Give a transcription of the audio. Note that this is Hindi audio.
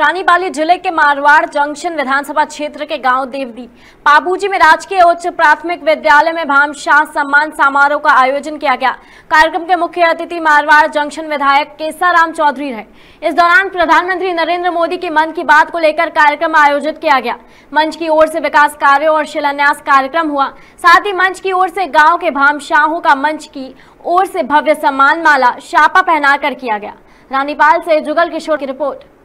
रानीबाली जिले के मारवाड़ जंक्शन विधानसभा क्षेत्र के गांव देवदी पाबूजी में राजकीय उच्च प्राथमिक विद्यालय में भामशाह सम्मान समारोह का आयोजन किया गया कार्यक्रम के मुख्य अतिथि मारवाड़ जंक्शन विधायक केसाराम चौधरी रहे इस दौरान प्रधानमंत्री नरेंद्र मोदी के मन की बात को लेकर कार्यक्रम आयोजित किया गया मंच की ओर से विकास कार्यो और शिलान्यास कार्यक्रम हुआ साथ ही मंच की ओर से गाँव के भामशाहों का मंच की ओर से भव्य सम्मान माला शापा पहना किया गया रानीपाल से जुगल किशोर की रिपोर्ट